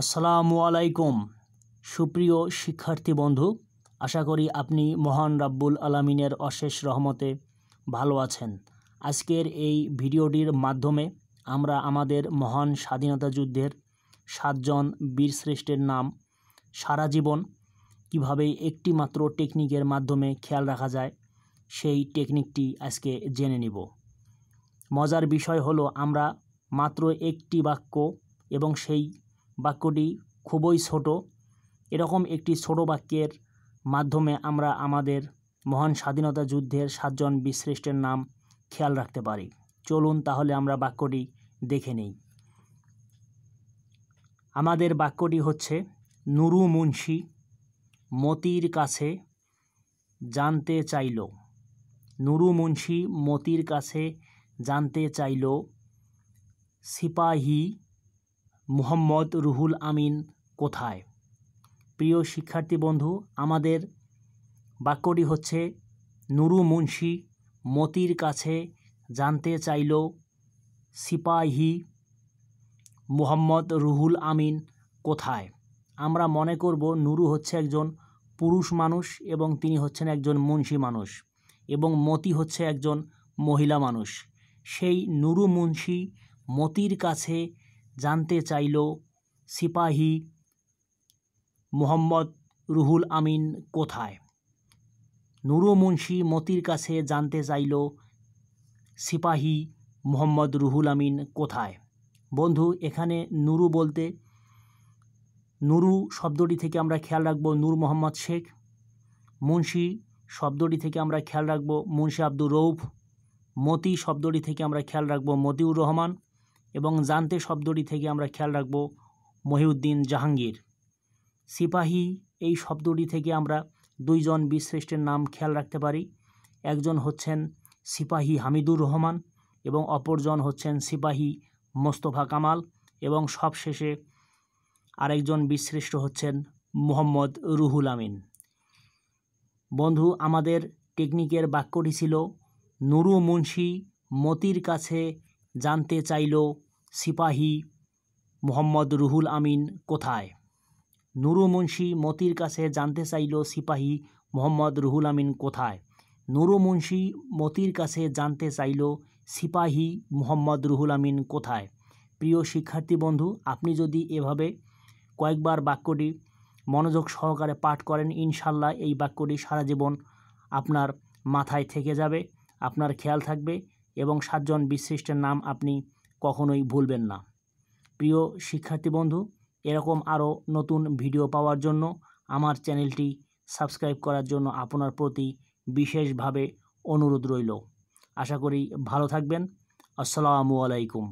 আসসালামু আলাইকুম সুপ্রিয় শিক্ষার্থী বন্ধু আশা করি আপনি মহান রাব্বুল আলামিনের অশেষ রহমতে ভালো আছেন আজকের এই ভিডিওটির মাধ্যমে আমরা আমাদের মহান স্বাধীনতা যুদ্ধের সাতজন বীরশ্রেষ্ঠের নাম সারা জীবন কীভাবে একটি মাত্র টেকনিকের মাধ্যমে খেয়াল রাখা যায় সেই টেকনিকটি আজকে জেনে নিব মজার বিষয় হলো আমরা মাত্র একটি বাক্য এবং সেই বাক্যটি খুবই ছোট এরকম একটি ছোট বাক্যের মাধ্যমে আমরা আমাদের মহান স্বাধীনতা যুদ্ধের সাতজন বিশ্রেষ্টের নাম খেয়াল রাখতে পারি চলুন তাহলে আমরা বাক্যটি দেখে নেই আমাদের বাক্যটি হচ্ছে নুরু মুন্সি মতির কাছে জানতে চাইল নুরু মুন্সি মতির কাছে জানতে চাইল সিপাহী মোহাম্মদ রুহুল আমিন কোথায় প্রিয় শিক্ষার্থী বন্ধু আমাদের বাক্যটি হচ্ছে নুরু মুন্সি মতির কাছে জানতে চাইল সিপাহি মোহাম্মদ রুহুল আমিন কোথায় আমরা মনে করব নুরু হচ্ছে একজন পুরুষ মানুষ এবং তিনি হচ্ছেন একজন মুন্সি মানুষ এবং মতি হচ্ছে একজন মহিলা মানুষ সেই নুরু মুন্সি মতির কাছে জানতে চাইল সিপাহী মোহাম্মদ রুহুল আমিন কোথায় নুরু মুন্সি মতির কাছে জানতে চাইল সিপাহী মোহাম্মদ রুহুল আমিন কোথায় বন্ধু এখানে নুরু বলতে নুরু শব্দটি থেকে আমরা খেয়াল রাখব নূর মোহাম্মদ শেখ মুন্সি শব্দটি থেকে আমরা খেয়াল রাখব মুন্সি আব্দুর রৌফ মতি শব্দটি থেকে আমরা খেয়াল রাখব মতিউর রহমান এবং জানতে শব্দটি থেকে আমরা খেয়াল রাখব মহিউদ্দিন জাহাঙ্গীর সিপাহী এই শব্দটি থেকে আমরা দুইজন বীরশ্রেষ্ঠের নাম খেয়াল রাখতে পারি একজন হচ্ছেন সিপাহী হামিদুর রহমান এবং অপরজন হচ্ছেন সিপাহী মোস্তফা কামাল এবং সবশেষে আরেকজন বীরশ্রেষ্ঠ হচ্ছেন মোহাম্মদ রুহুল আমিন বন্ধু আমাদের টেকনিকের বাক্যটি ছিল নুরু মুন্সি মতির কাছে জানতে চাইল সিপাহী মোহাম্মদ রুহুল আমিন কোথায় নুরু মুন্সি মতির কাছে জানতে চাইল সিপাহী মোহাম্মদ রুহুল আমিন কোথায় নুরু মুন্সি মতির কাছে জানতে চাইল সিপাহী মোহাম্মদ রুহুল আমিন কোথায় প্রিয় শিক্ষার্থী বন্ধু আপনি যদি এভাবে কয়েকবার বাক্যটি মনোযোগ সহকারে পাঠ করেন ইনশাল্লাহ এই বাক্যটি সারা জীবন আপনার মাথায় থেকে যাবে আপনার খেয়াল থাকবে এবং সাতজন বিশিষ্টের নাম আপনি কখনোই ভুলবেন না প্রিয় শিক্ষার্থী বন্ধু এরকম আরও নতুন ভিডিও পাওয়ার জন্য আমার চ্যানেলটি সাবস্ক্রাইব করার জন্য আপনার প্রতি বিশেষভাবে অনুরোধ রইল আশা করি ভালো থাকবেন আসসালামু আলাইকুম